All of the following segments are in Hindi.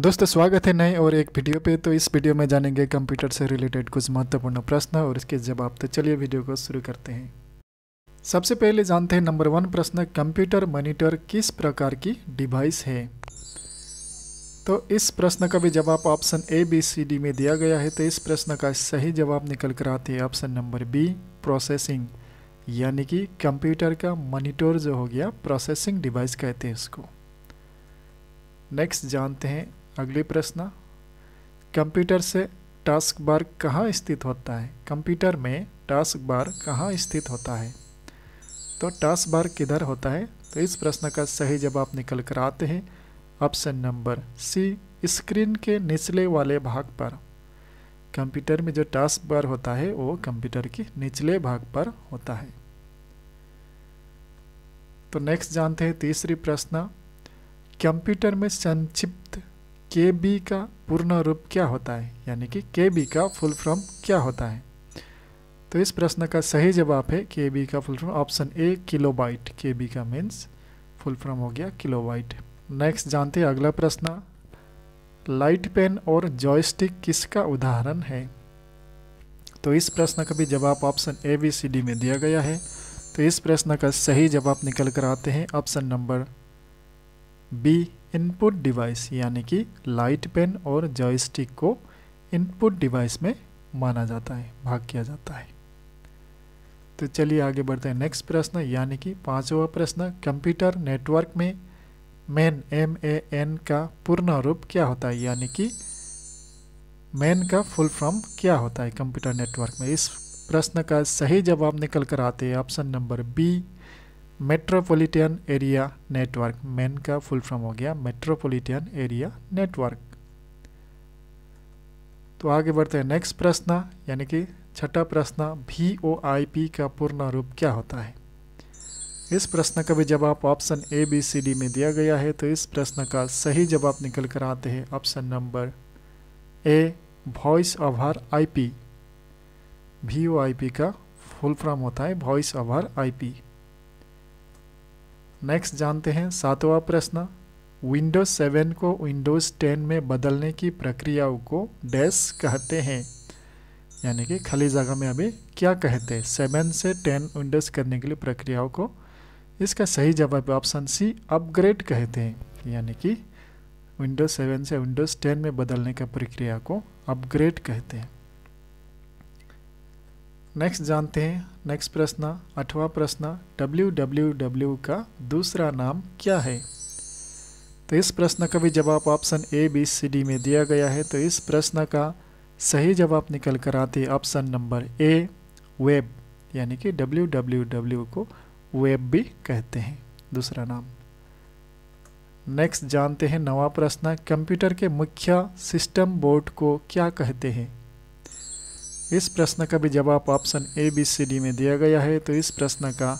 दोस्तों स्वागत है नए और एक वीडियो पे तो इस वीडियो में जानेंगे कंप्यूटर से रिलेटेड कुछ महत्वपूर्ण प्रश्न और इसके जवाब तो चलिए वीडियो को शुरू करते हैं सबसे पहले जानते हैं नंबर वन प्रश्न कंप्यूटर मॉनिटर किस प्रकार की डिवाइस है तो इस प्रश्न का भी जवाब option A B C D में दिया गया है तो इस प्रश्न का सही जवाब निकल कर आते हैं ऑप्शन नंबर बी प्रोसेसिंग यानी कि कंप्यूटर का मॉनिटर जो हो गया प्रोसेसिंग डिवाइस कहते हैं इसको नेक्स्ट जानते हैं अगले प्रश्न कंप्यूटर से टास्क बार कहाँ स्थित होता है कंप्यूटर में टास्क बार कहाँ स्थित होता है तो टास्क बार किधर होता है तो इस प्रश्न का सही जवाब निकल कर आते हैं ऑप्शन नंबर सी स्क्रीन के निचले वाले भाग पर कंप्यूटर में जो टास्क बार होता है वो कंप्यूटर के निचले भाग पर होता है तो नेक्स्ट जानते हैं तीसरी प्रश्न कंप्यूटर में संक्षिप्त के बी का पूर्ण रूप क्या होता है यानी कि के बी का फुल फॉर्म क्या होता है तो इस प्रश्न का सही जवाब है के बी का full form option A kilobyte K B का मीन्स फुल फॉर्म हो गया किलोबाइट नेक्स्ट जानते हैं अगला प्रश्न लाइट पेन और जॉयस्टिक किसका उदाहरण है तो इस प्रश्न का भी जवाब option A B C D में दिया गया है तो इस प्रश्न का सही जवाब निकल कर आते हैं option number B input device यानी कि लाइट पेन और जॉयस्टिक को इनपुट डिवाइस में माना जाता है भाग किया जाता है तो चलिए आगे बढ़ते हैं नेक्स्ट प्रश्न यानी कि पांचवा प्रश्न कंप्यूटर नेटवर्क में मैन एम ए एन का पूर्ण रूप क्या होता है यानी कि मैन का फुल फॉर्म क्या होता है कंप्यूटर नेटवर्क में इस प्रश्न का सही जवाब निकल कर आते हैं option number B metropolitan area network MAN का फुल फॉर्म हो गया मेट्रोपॉलिटन एरिया नेटवर्क तो आगे बढ़ते हैं नेक्स्ट प्रश्न यानी कि छठा प्रश्न वी ओ आई पी का पूर्ण रूप क्या होता है इस प्रश्न का भी जवाब option A B C D में दिया गया है तो इस प्रश्न का सही जवाब निकल कर आते हैं option number A voice over I P V O I P का फुल फॉर्म होता है voice over I P next जानते हैं सातवां प्रश्न विंडोज़ सेवन को विंडोज़ टेन में बदलने की प्रक्रियाओं को डैश कहते हैं यानी कि खाली जगह में अभी क्या कहते हैं सेवन से टेन विंडोज़ करने के लिए प्रक्रियाओं को इसका सही जवाब ऑप्शन सी अपग्रेड कहते हैं यानी कि विंडोज़ सेवन से विंडोज़ टेन में बदलने का प्रक्रिया को अपग्रेड कहते हैं नेक्स्ट जानते हैं नेक्स्ट प्रश्न अठवा प्रश्न डब्ल्यू का दूसरा नाम क्या है तो इस प्रश्न का भी जवाब option A B C D में दिया गया है तो इस प्रश्न का सही जवाब निकल कर आते ऑप्शन नंबर ए वेब यानी कि डब्ल्यू को वेब भी कहते हैं दूसरा नाम नेक्स्ट जानते हैं नवा प्रश्न कंप्यूटर के मुख्य सिस्टम बोर्ड को क्या कहते हैं इस प्रश्न का भी जवाब option A B C D में दिया गया है तो इस प्रश्न का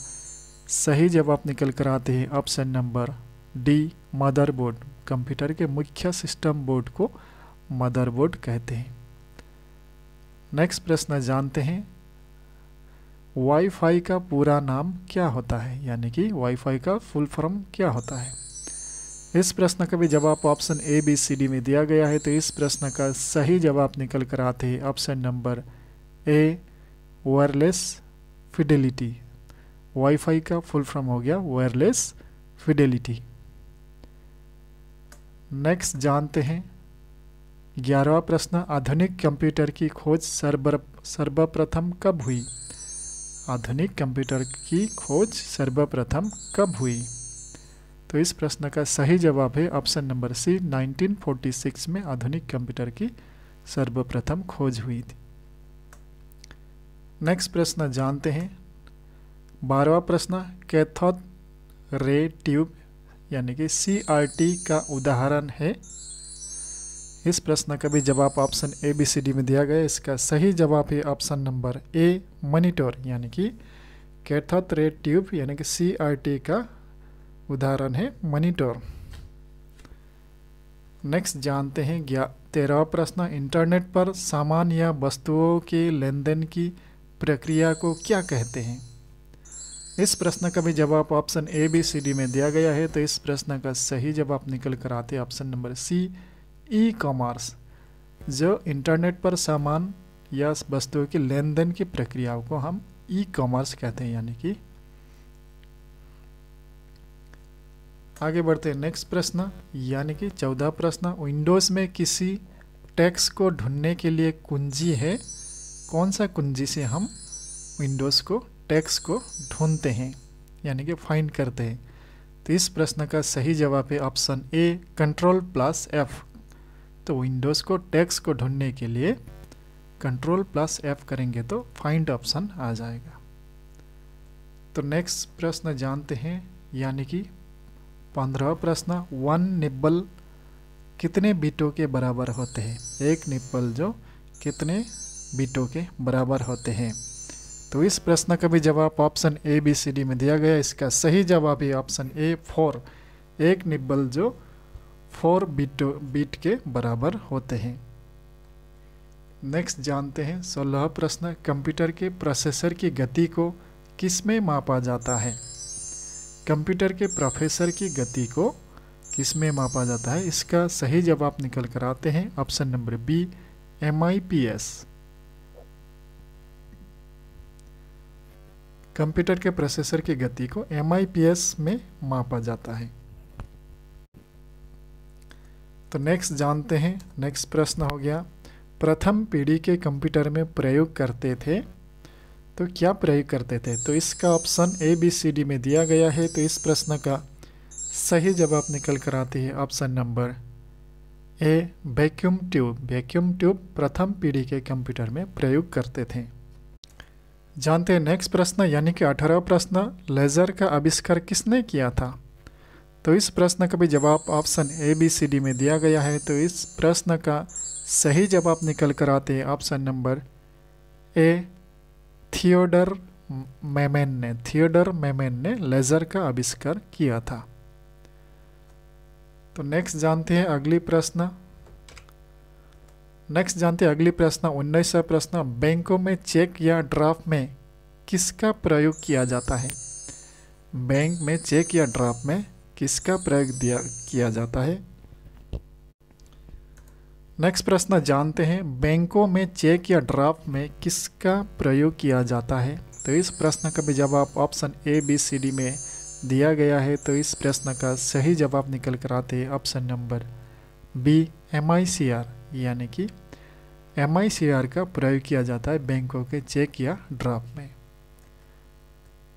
सही जवाब निकल कर आते हैं option number D motherboard computer के मुख्य सिस्टम बोर्ड को मदरबोर्ड कहते हैं नेक्स्ट प्रश्न जानते हैं वाईफाई का पूरा नाम क्या होता है यानी कि वाईफाई का फुल फॉर्म क्या होता है इस प्रश्न का भी जवाब option A B C D में दिया गया है तो इस प्रश्न का सही जवाब निकल कर आते हैं option number A wireless fidelity WiFi का फुल फॉर्म हो गया वायरलेस फिडेलिटी नेक्स्ट जानते हैं ग्यारहवा प्रश्न आधुनिक कंप्यूटर की खोज सर्व सर्वप्रथम कब हुई आधुनिक कंप्यूटर की खोज सर्वप्रथम कब हुई तो इस प्रश्न का सही जवाब है ऑप्शन नंबर सी 1946 में आधुनिक कंप्यूटर की सर्वप्रथम खोज हुई थी नेक्स्ट प्रश्न जानते हैं बारहवा प्रश्न कैथोड रे ट्यूब यानी कि सी आर टी का उदाहरण है इस प्रश्न का भी जवाब option A B C D में दिया गया इसका सही जवाब है ऑप्शन नंबर ए मॉनिटर यानी कि कैथोड रे ट्यूब यानी कि सी आर टी का उदाहरण है मॉनिटर नेक्स्ट जानते हैं तेरहवा प्रश्न इंटरनेट पर सामान या वस्तुओं के लेन देन की प्रक्रिया को क्या कहते हैं इस प्रश्न का भी जवाब option A B C D में दिया गया है तो इस प्रश्न का सही जवाब निकल कर आते हैं option number C E commerce जो इंटरनेट पर सामान या वस्तुओं की लेन देन की प्रक्रियाओं को हम ई कॉमर्स कहते हैं यानी कि आगे बढ़ते हैं नेक्स्ट प्रश्न यानी कि चौदह प्रश्न विंडोज़ में किसी टैक्स को ढूंढने के लिए कुंजी है कौन सा कुंजी से हम विंडोज़ को टैक्स को ढूंढते हैं यानी कि फाइंड करते हैं तो इस प्रश्न का सही जवाब है option A control plus F तो विंडोज़ को टैक्स को ढूंढने के लिए कंट्रोल प्लस एफ़ करेंगे तो फाइंड ऑप्शन आ जाएगा तो नेक्स्ट प्रश्न जानते हैं यानी कि पंद्रह प्रश्न वन निब्बल कितने बीटों के बराबर होते हैं एक निप्पल जो कितने बी के बराबर होते हैं तो इस प्रश्न का भी जवाब option A B C D में दिया गया इसका सही जवाब है ऑप्शन ए फोर एक निब्बल जो फोर बीटो बीट के बराबर होते हैं नेक्स्ट जानते हैं सोलह प्रश्न कंप्यूटर के प्रोसेसर की गति को किस में मापा जाता है कंप्यूटर के प्रोफेसर की गति को किस में मापा जाता है इसका सही जवाब निकल कर आते हैं option number B M I P S computer के प्रोसेसर की गति को एम में मापा जाता है तो नेक्स्ट जानते हैं नेक्स्ट प्रश्न हो गया प्रथम पीढ़ी के कंप्यूटर में प्रयोग करते थे तो क्या प्रयोग करते थे तो इसका option A B C D में दिया गया है तो इस प्रश्न का सही जवाब निकल कर आती है option number A vacuum tube vacuum tube प्रथम पीढ़ी के कंप्यूटर में प्रयोग करते थे जानते हैं नेक्स्ट प्रश्न यानी कि अठारह प्रश्न लेज़र का आविष्कार किसने किया था तो इस प्रश्न का भी जवाब option A B C D में दिया गया है तो इस प्रश्न का सही जवाब निकल कर आते हैं option number A Theodore Maiman ने थियोडर मेमेन ने लेज़र का आविष्कार किया था तो नेक्स्ट जानते हैं अगली प्रश्न नेक्स्ट जानते हैं अगली प्रश्न उन्नीसवा प्रश्न बैंकों में चेक या ड्राफ्ट में किसका प्रयोग किया जाता है बैंक में चेक या ड्राफ्ट में किसका प्रयोग दिया किया जाता है नेक्स्ट प्रश्न जानते हैं बैंकों में चेक या ड्राफ्ट में किसका प्रयोग किया जाता है तो इस प्रश्न का भी जवाब option A B C D में दिया गया है तो इस प्रश्न का सही जवाब निकल कर आते हैं option number B M I C R यानी कि एम का प्रयोग किया जाता है बैंकों के चेक या ड्राफ्ट में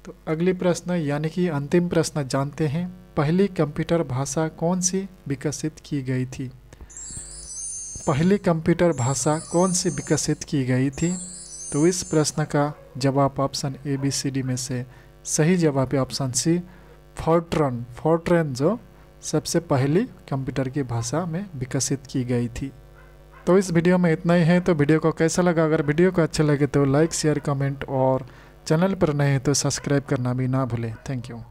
तो अगली प्रश्न यानी कि अंतिम प्रश्न जानते हैं पहली कंप्यूटर भाषा कौन सी विकसित की गई थी पहली कंप्यूटर भाषा कौन सी विकसित की गई थी तो इस प्रश्न का जवाब option A B C D में से सही जवाब है ऑप्शन सी फोर्ट्रन फोर्ट्रन जो सबसे पहली कंप्यूटर की भाषा में विकसित की गई थी तो इस वीडियो में इतना ही है तो वीडियो को कैसा लगा अगर वीडियो को अच्छा लगे तो लाइक शेयर कमेंट और चैनल पर नए हैं तो सब्सक्राइब करना भी ना भूलें थैंक यू